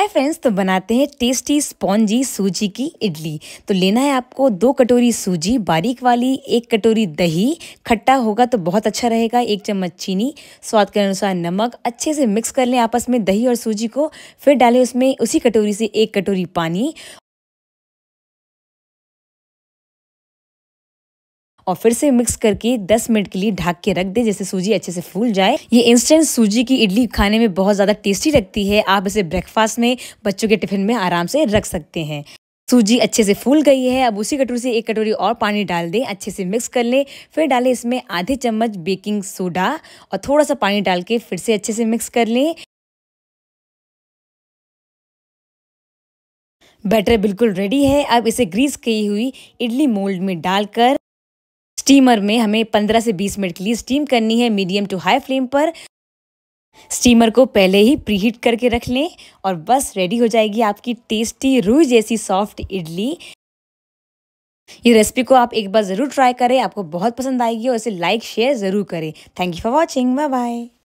hi friends तो बनाते हैं टेस्टी स्पॉन्जी सूजी की इडली तो लेना है आपको दो कटोरी सूजी बारीक वाली एक कटोरी दही खट्टा होगा तो बहुत अच्छा रहेगा एक चम्मच चीनी स्वाद के अनुसार नमक अच्छे से मिक्स कर लें आपस में दही और सूजी को फिर डालें उसमें उसी कटोरी से एक कटोरी पानी और फिर से मिक्स करके 10 मिनट के लिए ढक के रख दे जैसे सूजी अच्छे से फूल जाए ये इंस्टेंट सूजी की इडली खाने में बहुत ज़्यादा टेस्टी लगती है आप इसे ब्रेकफास्ट में बच्चों के टिफिन में आराम से रख सकते हैं सूजी अच्छे से फूल गई है अब उसी कटोरी से एक कटोरी और पानी डाल दें अच्छे से मिक्स कर लें फिर डालें इसमें आधे चम्मच बेकिंग सोडा और थोड़ा सा पानी डाल के फिर से अच्छे से मिक्स कर लें बैटर बिल्कुल रेडी है अब इसे ग्रीस की हुई इडली मोल्ड में डालकर स्टीमर में हमें 15 से 20 मिनट के लिए स्टीम करनी है मीडियम टू हाई फ्लेम पर स्टीमर को पहले ही प्रीहीट करके रख लें और बस रेडी हो जाएगी आपकी टेस्टी रूई जैसी सॉफ्ट इडली ये रेसिपी को आप एक बार ज़रूर ट्राई करें आपको बहुत पसंद आएगी और इसे लाइक शेयर ज़रूर करें thank you for watching bye bye